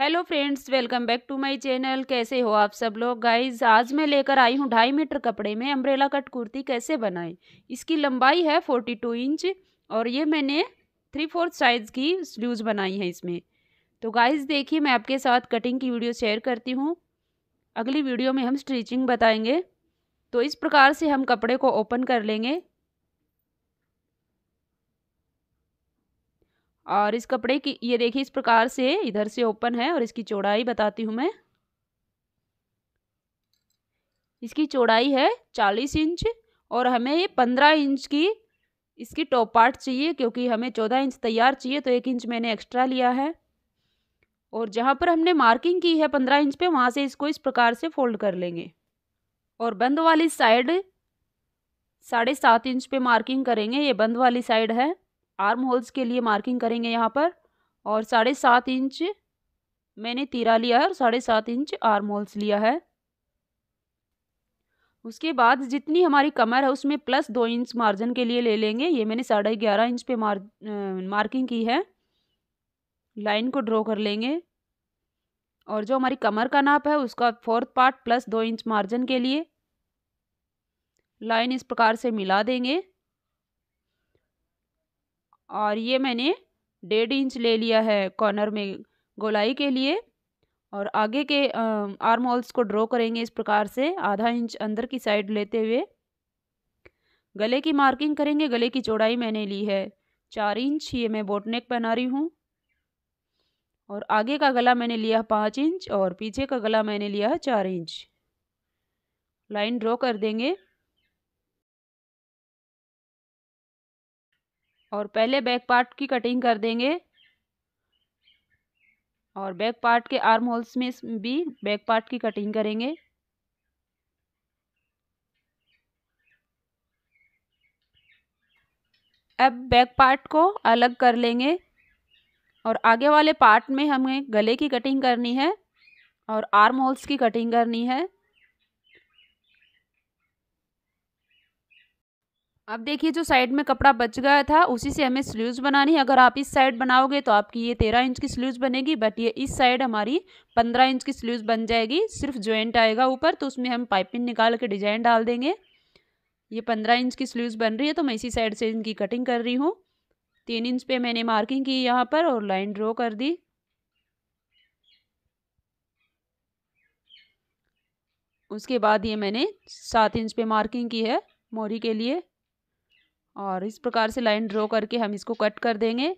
hello friends welcome back to my channel कैसे हो आप सब लोग गाइस आज मैं लेकर आई हूँ ढाई मीटर कपड़े में अम्ब्रेला कट कुर्ती कैसे बनाएं इसकी लंबाई है फोर्टी टू इंच और ये मैंने थ्री फोर्थ साइज़ की स्लीव्स बनाई है इसमें तो गाइस देखिए मैं आपके साथ कटिंग की वीडियो शेयर करती हूँ अगली वीडियो में हम स्टिचिंग बताएँगे तो इस प्रकार से हम कपड़े को ओपन कर लेंगे और इस कपड़े की ये देखिए इस प्रकार से इधर से ओपन है और इसकी चौड़ाई बताती हूँ मैं इसकी चौड़ाई है चालीस इंच और हमें पंद्रह इंच की इसकी टॉप पार्ट चाहिए क्योंकि हमें चौदह इंच तैयार चाहिए तो एक इंच मैंने एक्स्ट्रा लिया है और जहाँ पर हमने मार्किंग की है पंद्रह इंच पे वहाँ से इसको इस प्रकार से फोल्ड कर लेंगे और बंद वाली साइड साढ़े सात इंच पे मार्किंग करेंगे ये बंद वाली साइड है आर्म होल्स के लिए मार्किंग करेंगे यहाँ पर और साढ़े सात इंच मैंने तीरा लिया है और साढ़े सात इंच आर्म होल्स लिया है उसके बाद जितनी हमारी कमर है उसमें प्लस दो इंच मार्जिन के लिए ले लेंगे ये मैंने साढ़े ग्यारह इंच पे मार मार्किंग की है लाइन को ड्रॉ कर लेंगे और जो हमारी कमर का नाप है उसका फोर्थ पार्ट प्लस दो इंच मार्जिन के लिए लाइन इस प्रकार से मिला देंगे और ये मैंने डेढ़ इंच ले लिया है कॉर्नर में गोलाई के लिए और आगे के आर्म होल्स को ड्रॉ करेंगे इस प्रकार से आधा इंच अंदर की साइड लेते हुए गले की मार्किंग करेंगे गले की चौड़ाई मैंने ली है चार इंच ये मैं बोटनेक पहना रही हूँ और आगे का गला मैंने लिया पाँच इंच और पीछे का गला मैंने लिया है चार इंच लाइन ड्रॉ कर देंगे और पहले बैक पार्ट की कटिंग कर देंगे और बैक पार्ट के आर्म होल्स में भी बैक पार्ट की कटिंग करेंगे अब बैक पार्ट को अलग कर लेंगे और आगे वाले पार्ट में हमें गले की कटिंग करनी है और आर्म होल्स की कटिंग करनी है अब देखिए जो साइड में कपड़ा बच गया था उसी से हमें स्लीव्स बनानी है अगर आप इस साइड बनाओगे तो आपकी ये तेरह इंच की स्लीव्स बनेगी बट ये इस साइड हमारी पंद्रह इंच की स्लीव्स बन जाएगी सिर्फ ज्वाइंट आएगा ऊपर तो उसमें हम पाइपिंग निकाल के डिजाइन डाल देंगे ये पंद्रह इंच की स्लीव्स बन रही है तो मैं इसी साइड से इनकी कटिंग कर रही हूँ तीन इंच पे मैंने मार्किंग की यहाँ पर और लाइन ड्रॉ कर दी उसके बाद ये मैंने सात इंच पे मार्किंग की है मोरी के लिए और इस प्रकार से लाइन ड्रॉ करके हम इसको कट कर देंगे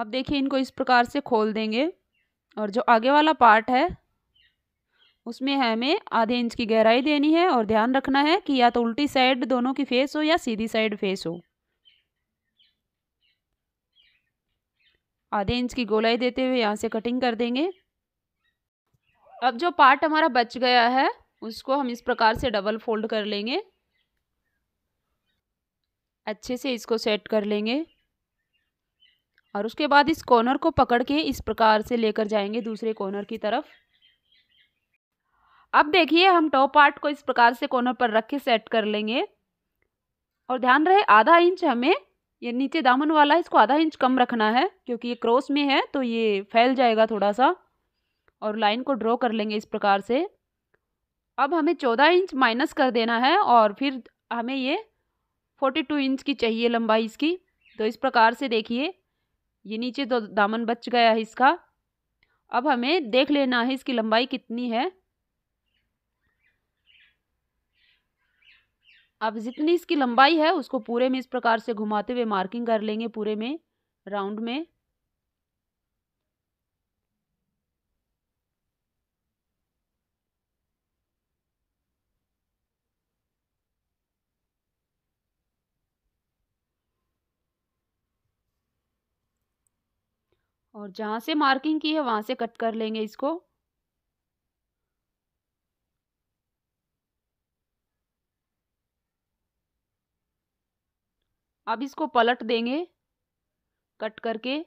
अब देखिए इनको इस प्रकार से खोल देंगे और जो आगे वाला पार्ट है उसमें हमें आधे इंच की गहराई देनी है और ध्यान रखना है कि या तो उल्टी साइड दोनों की फेस हो या सीधी साइड फेस हो आधे इंच की गोलाई देते हुए यहाँ से कटिंग कर देंगे अब जो पार्ट हमारा बच गया है उसको हम इस प्रकार से डबल फोल्ड कर लेंगे अच्छे से इसको सेट कर लेंगे और उसके बाद इस कॉर्नर को पकड़ के इस प्रकार से लेकर जाएंगे दूसरे कॉर्नर की तरफ अब देखिए हम टॉप पार्ट को इस प्रकार से कॉर्नर पर रख के सेट कर लेंगे और ध्यान रहे आधा इंच हमें ये नीचे दामन वाला है इसको आधा इंच कम रखना है क्योंकि ये क्रॉस में है तो ये फैल जाएगा थोड़ा सा और लाइन को ड्रॉ कर लेंगे इस प्रकार से अब हमें चौदह इंच माइनस कर देना है और फिर हमें ये फोर्टी टू इंच की चाहिए लंबाई इसकी तो इस प्रकार से देखिए ये नीचे तो दामन बच गया है इसका अब हमें देख लेना है इसकी लंबाई कितनी है अब जितनी इसकी लंबाई है उसको पूरे में इस प्रकार से घुमाते हुए मार्किंग कर लेंगे पूरे में राउंड में और जहाँ से मार्किंग की है वहाँ से कट कर लेंगे इसको अब इसको पलट देंगे कट करके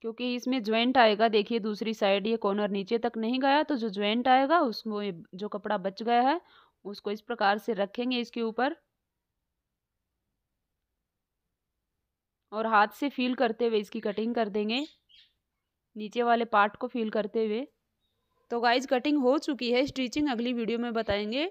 क्योंकि इसमें ज्वाइंट आएगा देखिए दूसरी साइड ये कॉर्नर नीचे तक नहीं गया तो जो ज्वाइंट आएगा उसमें जो कपड़ा बच गया है उसको इस प्रकार से रखेंगे इसके ऊपर और हाथ से फील करते हुए इसकी कटिंग कर देंगे नीचे वाले पार्ट को फील करते हुए तो गाइज कटिंग हो चुकी है स्टिचिंग अगली वीडियो में बताएंगे